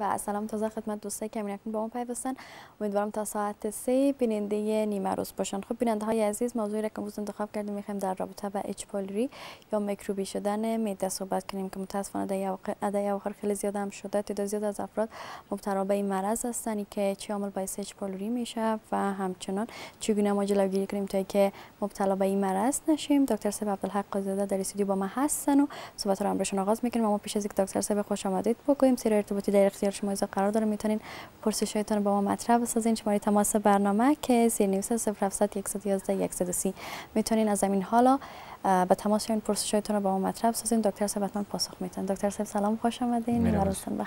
و سلام تازه خدمت دوستای که همین با ما پیوستن امیدوارم تا ساعت سه بیننده نیمه روز باشن خب بیننده های عزیز موضوعی را که انتخاب کردیم میخوایم در رابطه با اچ پولری یا میکروبی شدن میده صحبت کنیم که متاسفانه در آخر خیلی زیاد هم شده تعداد زیاد از افراد مبتلا به این مرض هستند که چه عامل باعث اچ پولری میشه و همچنان چگونه ما جلوگیری کنیم تا که مبتلا به این مرض نشیم دکتر سب عبدالحق زاده در استودیو با ما هستن و صحبت رو امرشون آغاز میکنیم اما پیش از اینکه دکتر سب خوش آمدید بگوییم سیر ارتباطی در اختیار شما ایزا قرار داره میتونین پرسش رو با ما مطرح بسازین شماره تماس برنامه که زیر نویس 0711 میتونین از همین حالا به تماس این پرسش هایتون رو با ما مطرح بسازین دکتر صاحب پاسخ میتونین دکتر صاحب سلام خوش آمدین بخیر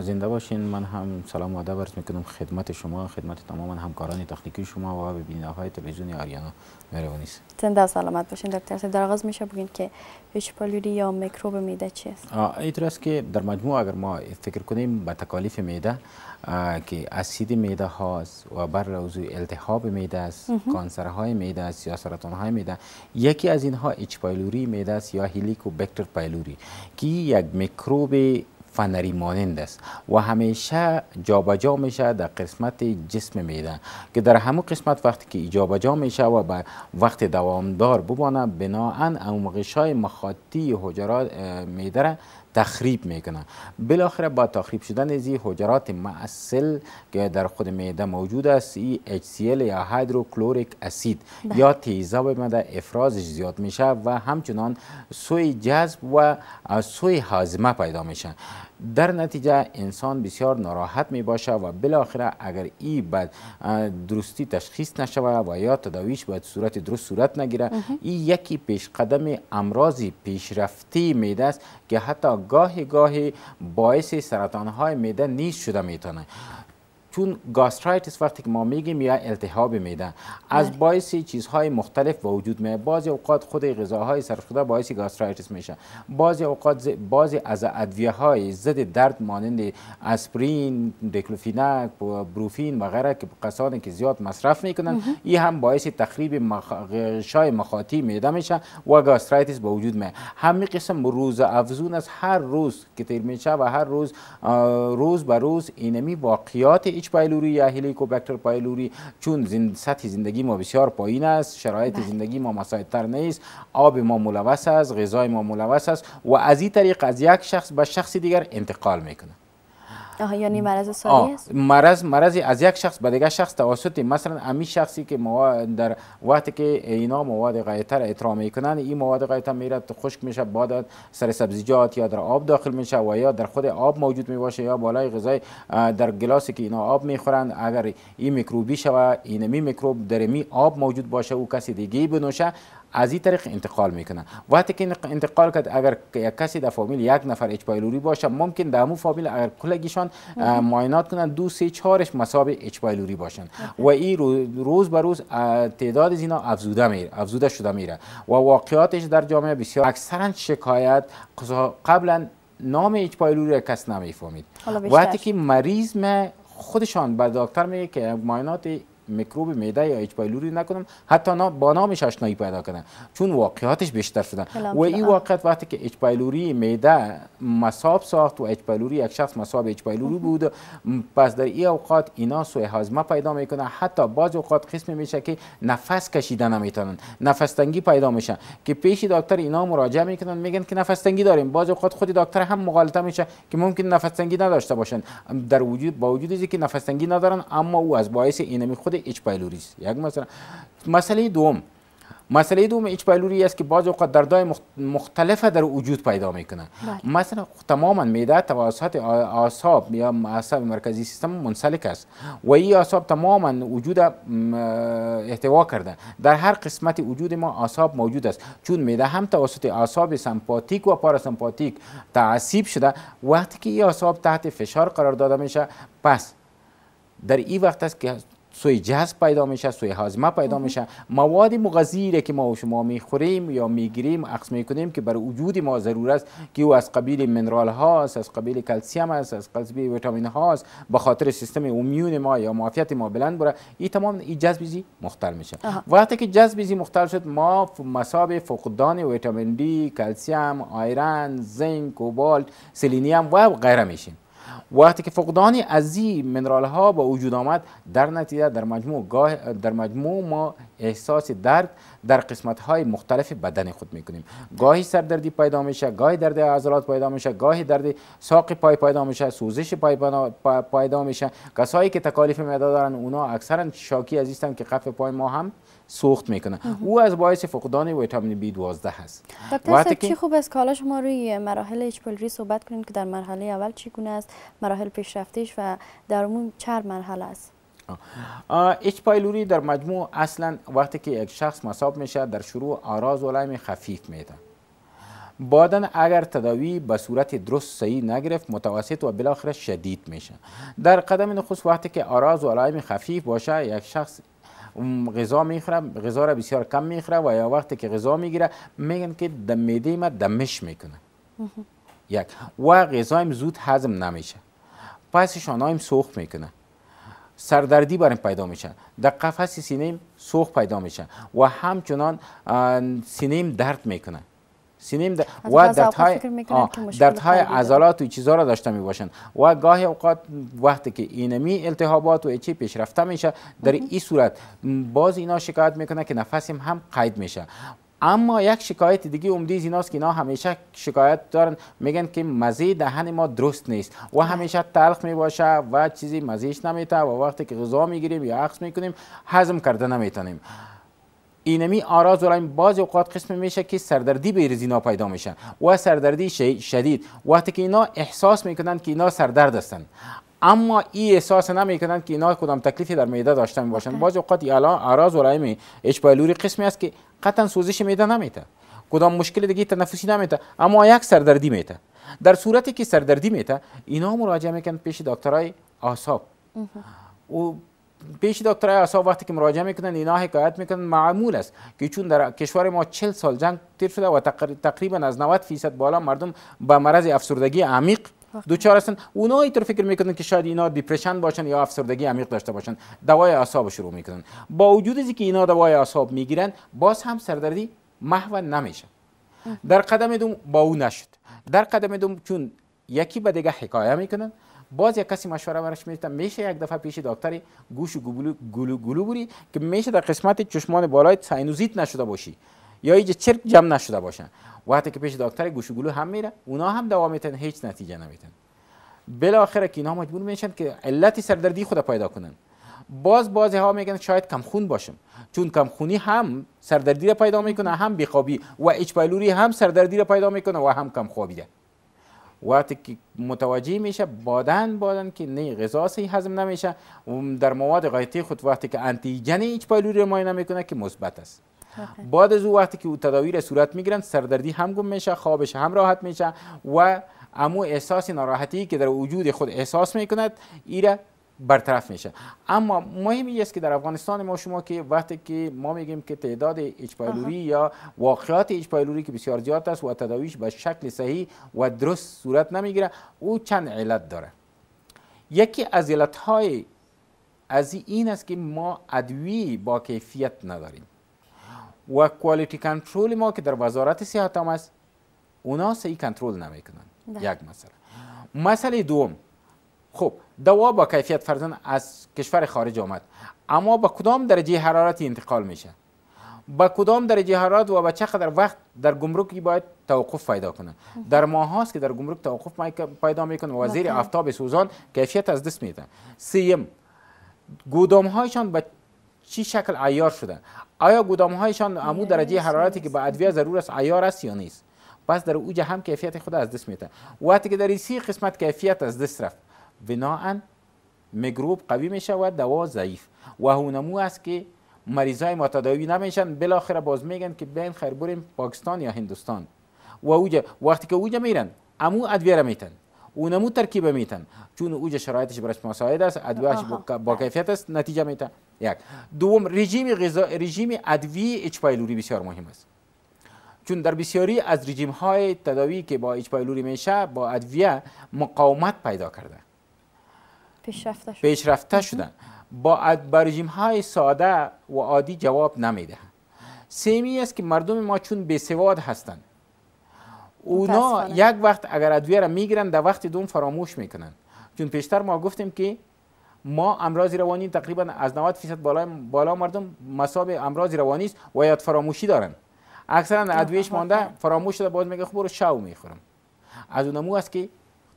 زنده باشین من هم سلام و ادب عرض میکنم خدمت شما خدمت تمام همکاران تخنیکی شما و بیننده های تلویزیون آریانا مهربانیس زنده سلامت باشین دکتر در آغاز میشه بگین که هیچ یا میکروب میده چیست اینطور که در مجموع اگر ما فکر کنیم به تکالیف میده که اسید میده هاست و بر روزو التهاب میده است کانسر های میده است یا سرطان های میده یکی از اینها اچ پایلوری میده است یا هیلیکوبکتر پایلوری که یک میکروب فنری مانند است و همیشه جابجا میشه در قسمت جسم میده که در همون قسمت وقتی که جابجا میشه و به وقت دوامدار ببانه بناهن اون غشای مخاطی حجرات میده تخریب میکنه بالاخره با تخریب شدن از حجرات معسل که در خود معده موجود است این HCl یا هیدروکلوریک بله. اسید یا تیزاب مده افرازش زیاد میشه و همچنان سوی جذب و سوی حازمه پیدا میشه در نتیجه انسان بسیار ناراحت می باشه و بالاخره اگر ای بد درستی تشخیص نشوه و یا تداویش باید صورت درست صورت نگیره این یکی پیش قدم امراض پیشرفتی میده است که حتی گاهی گاهی باعث سرطان های میده نیست شده میتونه چون گاسترایتیس وقتی که ما میگیم یا التهاب میده از بله. باعث چیزهای مختلف وجود میاد بعضی اوقات خود غذاهای صرف شده باعث گاسترایتیس میشه بعضی اوقات بعضی از ادویه های ضد درد مانند اسپرین دکلوفیناک بروفین و غیره که کسانی که زیاد مصرف میکنن این هم باعث تخریب شای مخاطی میده میشه و گاسترایتیس به وجود میاد همین قسم روز افزون از هر روز که تیر میشه و هر روز روز به روز اینمی واقعیات پایلوری یا هلیکوبکتر پایلوری چون زند... سطح زندگی ما بسیار پایین است شرایط بله. زندگی ما مساعدتر نیست آب ما ملوث است غذای ما ملوث است و از این طریق از یک شخص به شخص دیگر انتقال میکنه یعنی مرض است مرض از یک شخص به دیگر شخص توسط مثلا امی شخصی که مواد در وقتی که اینا مواد غایطه را میکنن این مواد غایطه میره خشک میشه بعد سر سبزیجات یا در آب داخل میشه و یا در خود آب موجود میباشه یا بالای غذای در گلاسی که اینا آب میخورند اگر این میکروبی شوه اینمی میکروب در می آب موجود باشه او کسی دیگه بنوشه از این طریق انتقال میکنن وقتی که انتقال کرد اگر کسی در فامیل یک نفر اچ پایلوری باشه ممکن در مو فامیل اگر کلگیشان معاینات کنن دو سه چهارش مصاب اچ پایلوری باشن و این روز به روز تعداد اینا افزوده میره افزوده شده میره و واقعاتش در جامعه بسیار اکثرا شکایت قبلا نام اچ پایلوری کس نمیفهمید وقتی که مریض خودشان به دکتر میگه که معاینات میکروب معده یا اچ پایلوری نکنم حتی با نامش آشنایی پیدا کنم چون واقعاتش بیشتر شدن و این واقعیت وقتی که اچ پایلوری معده مصاب ساخت و اچ پایلوری یک شخص مصاب اچ پایلوری بود پس در این اوقات اینا سوء هاضمه پیدا میکنه حتی بعض اوقات قسم میشه که نفس کشیدن نمیتونن نفس تنگی پیدا میشه که پیش دکتر اینا مراجعه میکنن میگن که نفس تنگی داریم بعض اوقات خود دکتر هم مغالطه میشه که ممکن نفس تنگی نداشته باشن در وجود با وجودی که نفس تنگی ندارن اما او از باعث اینمی خود اچ است یک مثلا مسئله دوم مسئله دوم اچ پایلوری است که بعض اوقات دردهای مختلفه در وجود پیدا میکنه بله. مثلا تماما میده توسط اعصاب یا اعصاب مرکزی سیستم منسلک است و این اعصاب تماما وجود احتوا کرده در هر قسمت وجود ما اعصاب موجود است چون میده هم توسط اعصاب سمپاتیک و پاراسمپاتیک تعصیب شده وقتی که این اعصاب تحت فشار قرار داده میشه پس در این وقت است که سوی جهاز پیدا میشه سوی هاضمه پیدا میشه مواد مغذی که ما و شما میخوریم یا میگیریم عکس میکنیم که بر وجود ما ضرور است که او از قبیل منرال هاست از قبیل کلسیم است از قبیل ویتامین هاست به خاطر سیستم امیون ما یا معافیت ما بلند بره این تمام این مختل میشه وقتی که جذب زی مختل شد ما مصاب فقدان ویتامین دی کلسیم آیرن زنک کوبالت سلینیم و غیره میشیم وقتی که فقدان عظیم منرال ها با وجود آمد در نتیجه در مجموع گاه در ما احساس درد در قسمت های مختلف بدن خود میکنیم گاهی سردردی پیدا میشه گاهی درد عضلات پیدا میشه گاهی درد ساق پای پیدا میشه سوزش پای پیدا میشه کسایی که تکالیف معده دارن اونا اکثرا شاکی از هستند که قف پای ما هم سوخت میکنه او از باعث فقدان ویتامین بی 12 هست دکتر چی خوب است که روی مراحل اچ صحبت کنیم که در مرحله اول گونه است مراحل پیشرفتیش و در عموم چهار مرحله است اچ پایلوری در مجموع اصلا وقتی که یک شخص مصاب میشه در شروع آراز و علائم خفیف میده بعدا اگر تداوی به صورت درست صحیح نگرفت متوسط و بالاخره شدید میشه در قدم نخست وقتی که آراز و علائم خفیف باشه یک شخص غذا میخوره غذا را بسیار کم میخوره و یا وقتی که غذا میگیره میگن که دمیده ما دمش میکنه یک و غذایم زود هضم نمیشه پس شانایم سوخت میکنه سردردی برم پیدا میشه در قفس سینیم سوخت پیدا میشه و همچنان سینیم درد میکنه سینیم و دردهای دردهای عضلات و چیزها را داشته میباشن و گاهی اوقات وقتی که اینمی التهابات و چی پیشرفته میشه در این صورت باز اینا شکایت میکنه که نفسیم هم قید میشه اما یک شکایت دیگه عمدی از که اینا همیشه شکایت دارن میگن که مزه دهن ما درست نیست و همیشه تلخ میباشه و چیزی مزیش نمیته و وقتی که غذا میگیریم یا عکس میکنیم هضم کرده نمیتونیم اینمی آراز دارن بعضی اوقات قسم میشه که سردردی به اینا پیدا میشه و سردردی شدید وقتی که اینا احساس میکنن که اینا سردرد هستن اما این احساس کنند که اینا کدام تکلیفی در میده داشته می باشند بعض اوقات اعراض و اچ پایلوری قسمی است که قطعا سوزش معده نمیده کدام مشکل دیگه تنفسی نمیته اما یک سردردی میده در صورتی که سردردی میته اینا مراجعه میکنن پیش دکترای اعصاب و پیش دکترای اعصاب وقتی که مراجعه میکنن اینا حکایت میکنن معمول است که چون در کشور ما 40 سال جنگ تیر شده و تقریبا از 90 فیصد بالا مردم به مرض افسردگی عمیق دوچار هستن اونایی اینطور فکر میکنن که شاید اینا دیپرشن باشن یا افسردگی عمیق داشته باشن دوای اعصاب شروع میکنن با وجود از که اینا دوای اعصاب میگیرن باز هم سردردی محو نمیشه در قدم دوم با او نشد در قدم دوم چون یکی به دیگه حکایه میکنن باز یک کسی مشوره برش میده میشه یک دفعه پیش دکتری گوش و گلو گلو, که میشه در قسمت چشمان بالای سینوزیت نشده باشی یا اینجا چرک جمع نشده باشن وقتی که پیش دکتر گوش گلو هم میره اونا هم دوام میتن هیچ نتیجه نمیتن بالاخره که اینا مجبور میشن که علت سردردی خود پیدا کنن باز بازی ها میگن شاید کم خون باشم چون کم خونی هم سردردی را پیدا میکنه هم بیخوابی و اچ پایلوری هم سردردی را پیدا میکنه و هم کم خوابیده وقتی که متوجه میشه بادن بادن که نه غذا هضم نمیشه در مواد غایتی خود وقتی که آنتیجن هیچ پایلوری ماینه میکنه که مثبت است بعد از او وقتی که او تداویر صورت میگیرند سردردی هم گم میشه خوابش هم راحت میشه و امو احساس ناراحتی که در وجود خود احساس میکند ایره برطرف میشه اما مهمی است که در افغانستان ما شما که وقتی که ما میگیم که تعداد اچ یا واقعات اچ که بسیار زیاد است و تداویش به شکل صحیح و درست صورت نمیگیره او چند علت داره یکی از علت های از این است که ما ادوی با کیفیت نداریم و کوالیتی کنترل ما که در وزارت صحت هم است اونا صحیح کنترل نمیکنن بله. یک مسئله مسئله دوم خب دوا با کیفیت فرزن از کشور خارج آمد اما با کدام درجه حرارتی انتقال میشه با کدام درجه حرارت و به چقدر وقت در گمرکی باید توقف پیدا کنه در ماه هاست که در گمرک توقف پیدا میکنه و وزیر بله. افتاب سوزان کیفیت از دست میده سیم گودام هایشان به چی شکل عیار شدن آیا گودام هایشان امو درجه حرارتی که به ادویه ضرور است عیار است یا نیست پس در اوج هم کیفیت خود از دست میتن وقتی که در سی قسمت کیفیت از دست رفت بناا میکروب قوی میشه و دوا ضعیف و هونمو است که مریضای ما تداوی نمیشن بالاخره باز میگن که بین خیر بریم پاکستان یا هندوستان و اوج وقتی که اوج میرن امو ادویه میتن اونمو ترکیب میتن چون اوج شرایطش برش مساعد است ادویهش با کیفیت است نتیجه میتن یک دوم رژیم غذا رژیم ادویه اچ پایلوری بسیار مهم است چون در بسیاری از رژیم های تداوی که با اچ پایلوری میشه با ادویه مقاومت پیدا کرده پیشرفته شدن, با, با رژیم های ساده و عادی جواب نمیده سیمی است که مردم ما چون سواد هستند اونا یک وقت اگر ادویه را میگیرن در وقت دوم فراموش میکنن چون پیشتر ما گفتیم که ما امراض روانی تقریبا از 90 فیصد بالا, بالا مردم مساب امراض روانی است و یاد فراموشی دارن اکثرا ادویش مانده فراموش شده باز میگه خب برو شاو میخورم از اونمو است که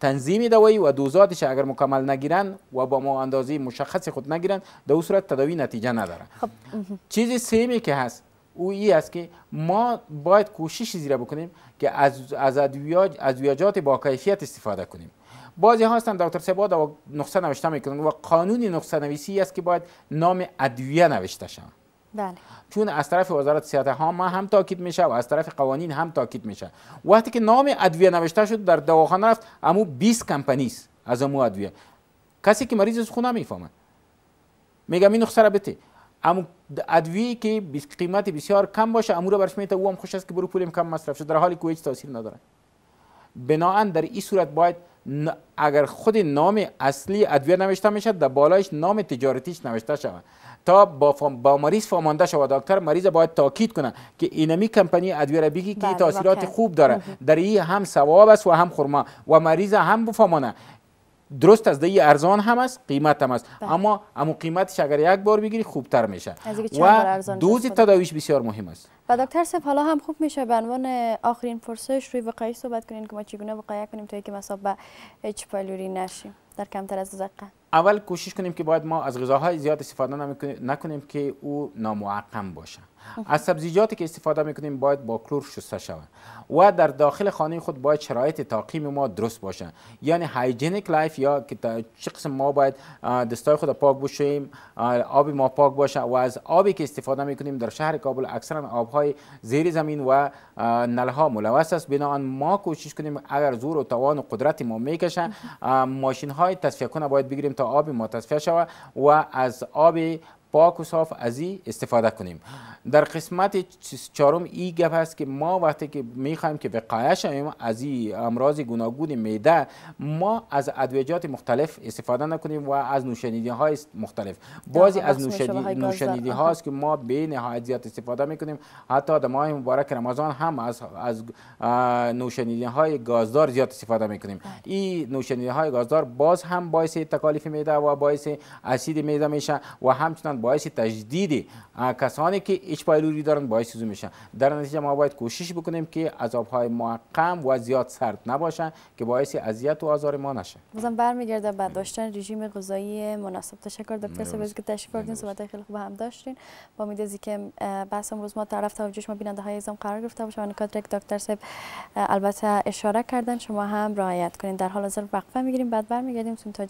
تنظیم دوایی و دوزاتش اگر مکمل نگیرن و با ما اندازه مشخص خود نگیرن در صورت تداوی نتیجه نداره خب. چیزی سیمی که هست او ای است که ما باید کوشش زیرا بکنیم که از از ادویات با کیفیت استفاده کنیم بعضی ها هستن دکتر سبا و نقصه نوشته میکنن و قانون نقصه نویسی است که باید نام ادویه نوشته شود بله. چون از طرف وزارت صحت ما هم تاکید میشه و از طرف قوانین هم تاکید میشه وقتی که نام ادویه نوشته شد در دواخانه رفت امو 20 کمپانی از امو ادویه کسی که مریض خونه میفهمه. میگم این نقصه را اما ادوی که قیمت بسیار کم باشه امور برش میته او هم خوش است که برو پولیم کم مصرف شد در حالی که هیچ تاثیر نداره بنابراین در این صورت باید اگر خود نام اصلی ادویه نوشته میشه در بالایش نام تجارتیش نوشته شود تا با, با مریض فامانده شود دکتر مریض باید تاکید کنه که اینمی کمپانی ادویه را که تاثیرات خوب داره در این هم ثواب است و هم خرما و مریض هم بفامانه درست از دی ارزان هم است قیمت هم است بله. اما اما قیمتش اگر یک بار بگیری خوبتر میشه و دوز تداویش بسیار مهم است و دکتر صاحب حالا هم خوب میشه به عنوان آخرین پرسش روی وقایع صحبت کنین که ما چگونه وقایع کنیم تا اینکه مصاب به اچ پایلوری نشیم در کمتر از دقیقه اول کوشش کنیم که باید ما از غذاهای زیاد استفاده نکنیم که او نامعقم باشه از سبزیجاتی که استفاده میکنیم باید با کلور شسته شود و در داخل خانه خود باید شرایط تاقیم ما درست باشه یعنی هایجینیک لایف یا که چه قسم ما باید دستای خود پاک بشویم آب ما پاک باشه و از آبی که استفاده میکنیم در شهر کابل اکثرا آبهای زیر زمین و نلها ملوث است بنابراین ما کوشش کنیم اگر زور و توان و قدرت ما میکشه ماشین های تصفیه کنه باید بگیریم تا آبی ما تصفیه شود و از آبی پاک و صاف از این استفاده کنیم در قسمت چهارم این گپ است که ما وقتی که میخوایم که وقایه شویم از این امراض گوناگون میده ما از ادویجات مختلف استفاده نکنیم و از نوشیدنی های مختلف بعضی از نوشیدنی ها است که ما به نهایت زیاد استفاده میکنیم حتی در ماه مبارک رمضان هم از از نوشیدنی های گازدار زیاد استفاده میکنیم بله. این نوشیدنی های گازدار باز هم باعث تکالیف میده و باعث اسید میده میشه و همچنان باعث تجدید کسانی که ایچ پایلوری دارن باعث زو میشن در نتیجه ما باید کوشش بکنیم که عذاب های معقم و زیاد سرد نباشن که باعث اذیت و آزار ما نشه بازم برمیگرده بعد داشتن رژیم غذایی مناسب تشکر دکتر سبز که تشکر آوردین صحبت خیلی خوب هم داشتین با امید که بحث امروز ما طرف توجه شما بیننده های ازم قرار گرفته باشه و دکتر سب البته اشاره کردن شما هم رعایت کنین در حال حاضر وقفه میگیریم بعد برمیگردیم تا